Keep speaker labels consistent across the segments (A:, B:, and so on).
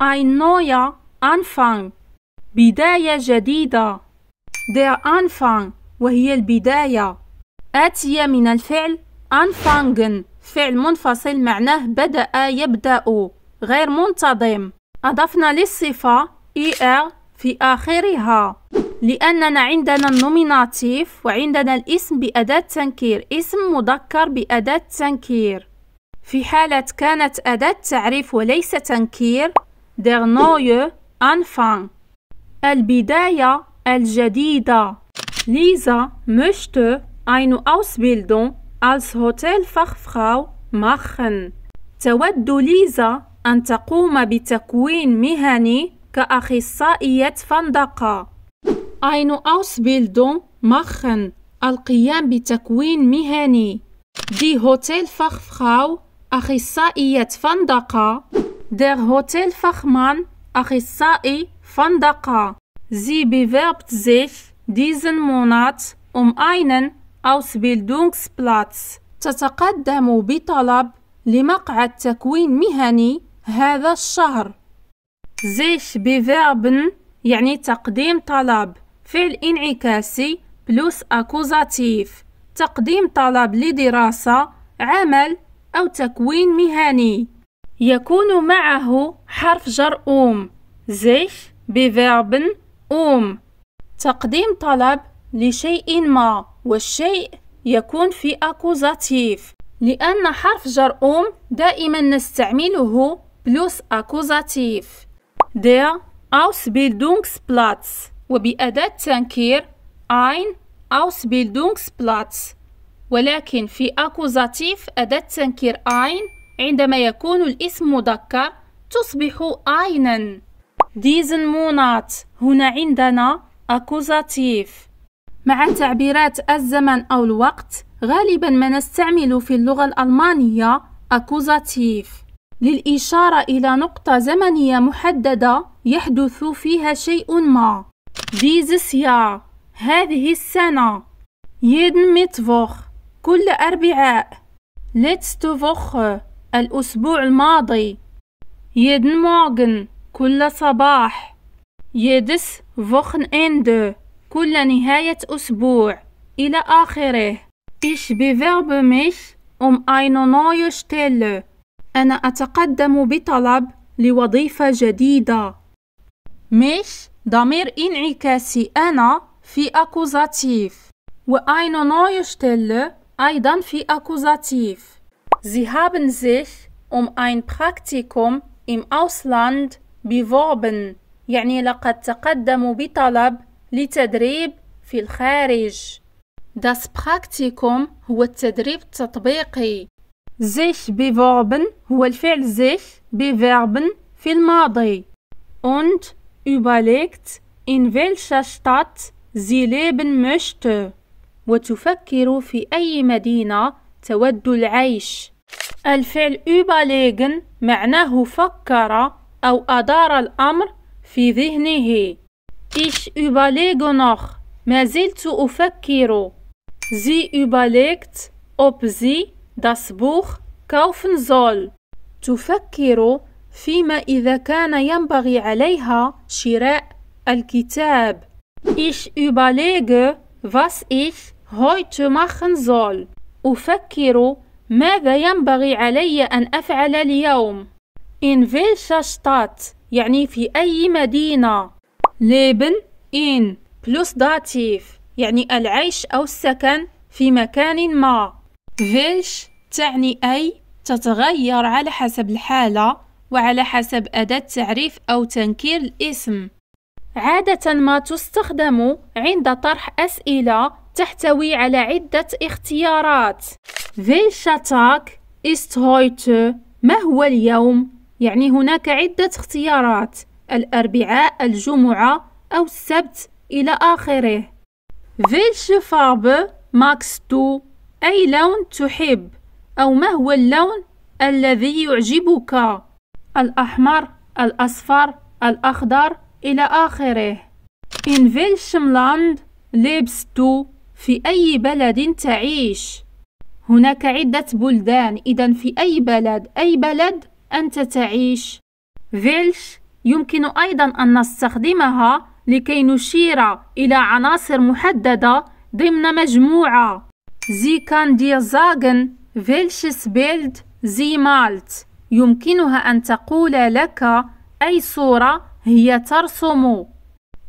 A: Ein neuer Anfang. بداية جديدة. Der Anfang وهي البداية. آتية من الفعل anfangen فعل منفصل معناه بدأ يبدأ غير منتظم. أضفنا للصفة er في آخرها لأننا عندنا النوميناتيف وعندنا الاسم بأداة تنكير اسم مذكر بأداة تنكير في حالة كانت أداة تعريف وليس تنكير der neue Anfang. البداية الجديدة. Lisa möchte eine Ausbildung als Hotelfachfrau machen. تود ليزا أن تقوم بتكوين مهني كأخصائية فندقة. Eine Ausbildung machen. القيام بتكوين مهني. Die Hotelfachfrau أخصائية فندقة Der Hotelfachmann, Achissai von Dakar. Sie bewirbt sich diesen Monat um einen Ausbildungsplatz. تتقدم بطلب لمقعد تكوين مهني هذا الشهر. sich bewerben يعني تقديم طلب فعل انعكاسي بلوس أكوزاتيف تقديم طلب لدراسة عمل أو تكوين مهني يكون معه حرف جر أوم sich بفيربن أوم تقديم طلب لشيء ما والشيء يكون في أكوزاتيف لأن حرف جر أوم دائما نستعمله بلوس أكوزاتيف بيلدونكس بلاتس وبأداة تنكير أين بيلدونكس بلاتس ولكن في أكوزاتيف أداة تنكير أين عندما يكون الاسم مذكر تصبح أينن ديزن مونات هنا عندنا أكوزاتيف مع تعبيرات الزمن أو الوقت غالبا ما نستعمل في اللغة الألمانية أكوزاتيف للإشارة إلى نقطة زمنية محددة يحدث فيها شيء ما ديزس يا هذه السنة يدن متفوخ كل أربعاء letzte الأسبوع الماضي يدن موغن كل صباح يدس فوخن اندو كل نهاية أسبوع إلى آخره إيش bewerbe مش أم أينو neue Stelle أنا أتقدم بطلب لوظيفة جديدة مش ضمير انعكاسي أنا في أكوزاتيف و eine neue أيضا في أكوزاتيف Sie haben sich um ein Praktikum im Ausland beworben. يعني لقد تقدموا بطلب لتدريب في الخارج. Das Praktikum هو التدريب التطبيقي. sich beworben هو الفعل sich bewerben في الماضي. und überlegt in welcher Stadt sie leben möchte. وتفكر في أي مدينة تود العيش الفعل überlegen معناه فكر أو أدار الأمر في ذهنه Ich überlege noch ما زلت أفكر Sie überlegt ob sie das Buch kaufen soll تفكر فيما إذا كان ينبغي عليها شراء الكتاب Ich überlege was ich heute machen soll أفكر ماذا ينبغي علي أن أفعل اليوم؟ In welcher يعني في أي مدينة leben in plus داتيف يعني العيش أو السكن في مكان ما welch تعني أي تتغير على حسب الحالة وعلى حسب أداة تعريف أو تنكير الاسم عادة ما تستخدم عند طرح أسئلة تحتوي على عدة اختيارات Welcher Tag ist heute؟ ما هو اليوم؟ يعني هناك عدة اختيارات الأربعاء، الجمعة أو السبت إلى آخره Welche Farbe magst du؟ أي لون تحب؟ أو ما هو اللون الذي يعجبك؟ الأحمر، الأصفر، الأخضر إلى آخره In welchem Land lebst du? في أي بلد تعيش؟ هناك عدة بلدان إذا في أي بلد أي بلد أنت تعيش؟ فيلش يمكن أيضا أن نستخدمها لكي نشير إلى عناصر محددة ضمن مجموعة زي كان دير زاغن فيلشس بيلد زي مالت يمكنها أن تقول لك أي صورة هي ترسم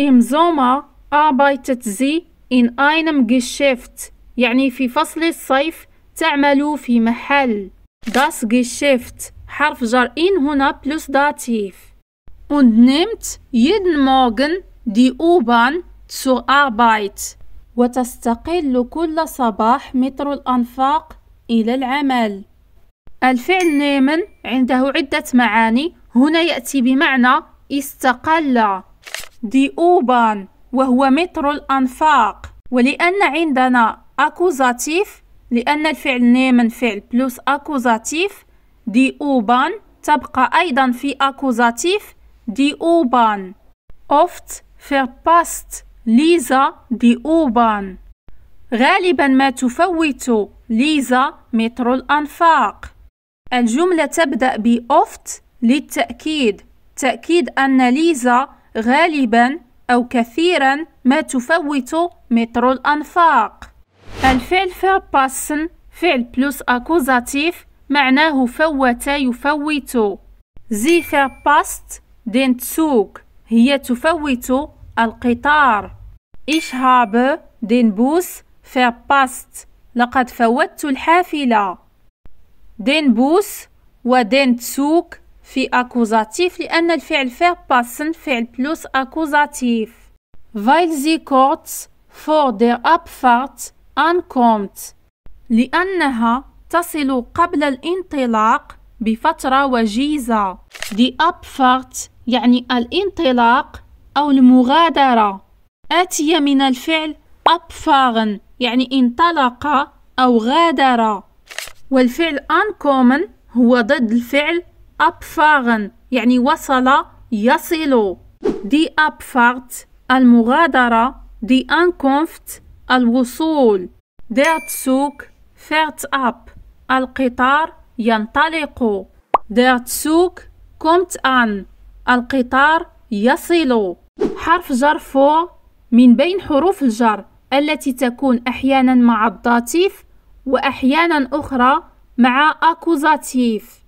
A: إمزوما أبايتت زي in einem Geschäft يعني في فصل الصيف تعمل في محل das Geschäft حرف جر in هنا plus Dativ und nimmt jeden Morgen die U-Bahn zur Arbeit وتستقل كل صباح مترو الأنفاق إلى العمل الفعل نيمن عنده عدة معاني هنا يأتي بمعنى استقل دي أوبان وهو متر الأنفاق ولأن عندنا أكوزاتيف لأن الفعل نيمن فعل بلوس أكوزاتيف دي أوبان تبقى أيضا في أكوزاتيف دي أوبان oft verpasst ليزا دي أوبان غالبا ما تفوت ليزا متر الأنفاق الجملة تبدأ بأوفت للتأكيد تأكيد أن ليزا غالبا أو كثيرا ما تفوت متر الأنفاق الفعل فعل باسن فعل بلوس أكوزاتيف معناه فوت يفوت زي فعل باست دين تسوك هي تفوت القطار هاب دين بوس Bus باست لقد فوتت الحافلة دين بوس ودين تسوك في أكوزاتيف لأن الفعل فير باسن فعل بلوس أكوزاتيف زي sie فور دير أبفارت أن كومت لأنها تصل قبل الانطلاق بفترة وجيزة دي أبفارت يعني الانطلاق أو المغادرة آتية من الفعل أبفارن يعني انطلق أو غادر والفعل أنكومن هو ضد الفعل abfahren يعني وصل يصل دي abfahrt المغادرة دي أنكونفت الوصول der Zug fährt ab القطار ينطلق der Zug kommt an القطار يصل حرف جر فو من بين حروف الجر التي تكون أحيانا مع الضاتيف وأحيانا أخرى مع أكوزاتيف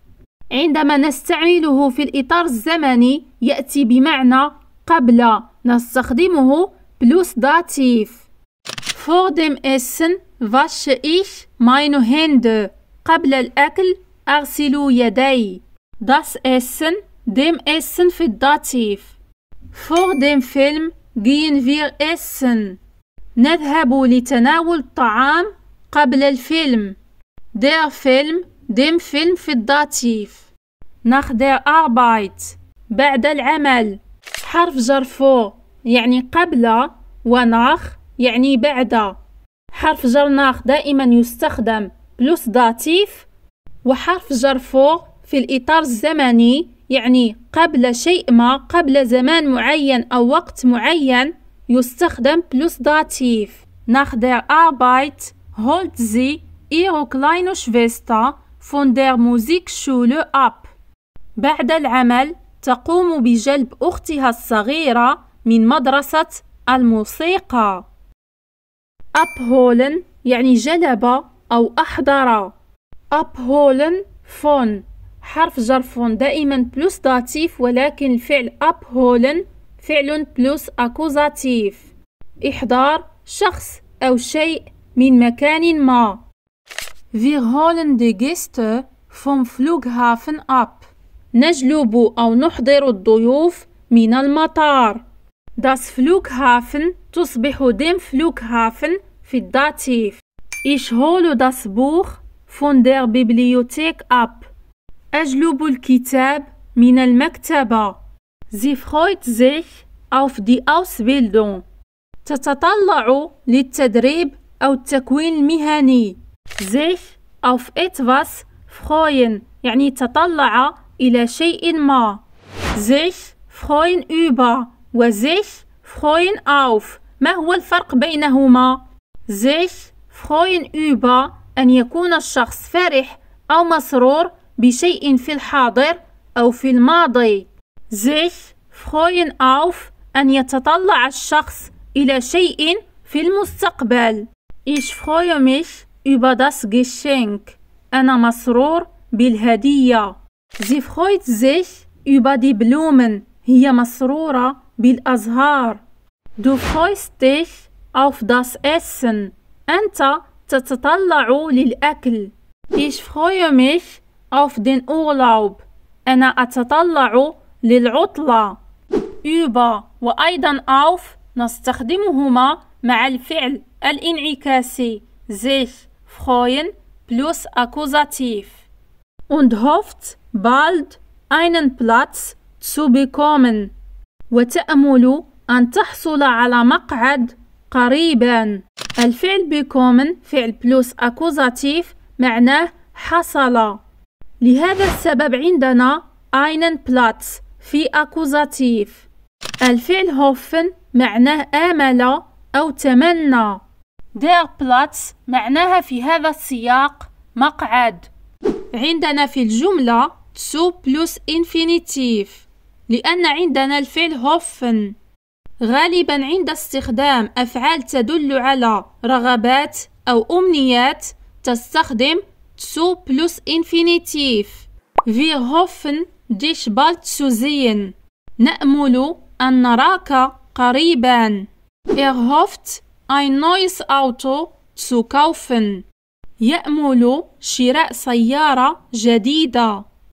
A: عندما نستعمله في الإطار الزمني يأتي بمعنى قبل نستخدمه بلوس داتيف فور dem إسن واش إيش ماينو هند قبل الأكل أغسل يدي. داس إسن dem إسن في الداتيف. فور dem فيلم جين فير إسن نذهب لتناول الطعام قبل الفيلم. دير فيلم dem فيلم في الداتيف nach der بعد العمل حرف جرفو يعني قبل وناخ يعني بعد حرف جر ناخ دائما يستخدم بلوس داتيف وحرف جرفو في الإطار الزمني يعني قبل شيء ما قبل زمان معين أو وقت معين يستخدم بلوس داتيف nach der هولتزي إيرو كلاينو شفيستا von der Musikschule ab. بعد العمل تقوم بجلب أختها الصغيرة من مدرسة الموسيقى. abholen يعني جلب أو أحضر. abholen von حرف جر فون دائما بلوس داتيف ولكن الفعل abholen فعل بلوس أكوزاتيف. إحضار شخص أو شيء من مكان ما Wir holen die Gäste vom Flughafen ab. نجلب أو نحضر الضيوف من المطار. Das Flughafen تصبح dem Flughafen في الداتيف. Ich hole das Buch von der Bibliothek ab. أجلب الكتاب من المكتبة. Sie freut sich auf die Ausbildung. تتطلع للتدريب أو التكوين المهني. sich auf etwas freuen يعني تطلع إلى شيء ما sich freuen über و sich freuen auf ما هو الفرق بينهما sich freuen über أن يكون الشخص فرح أو مسرور بشيء في الحاضر أو في الماضي sich freuen auf أن يتطلع الشخص إلى شيء في المستقبل ich freue mich über das Geschenk. أنا مسرور بالهدية. Sie freut sich über die Blumen. هي مسرورة بالأزهار. Du freust dich auf das Essen. أنت تتطلع للأكل. Ich freue mich auf den Urlaub. أنا أتطلع للعطلة. über وأيضا auf نستخدمهما مع الفعل الانعكاسي sich freuen plus Akkusativ und hofft bald einen Platz zu bekommen وتأمل أن تحصل على مقعد قريبا الفعل bekommen فعل plus Akkusativ معناه حصل لهذا السبب عندنا einen Platz في Akkusativ الفعل hoffen معناه آمل أو تمنى Der Platz معناها في هذا السياق مقعد عندنا في الجملة zu plus infinitive لأن عندنا الفعل hoffen غالبا عند استخدام أفعال تدل على رغبات أو أمنيات تستخدم zu plus infinitive Wir hoffen dich bald zu sehen نأمل أن نراك قريبا Er hofft ein neues Auto zu kaufen. يأمل شراء سيارة جديدة.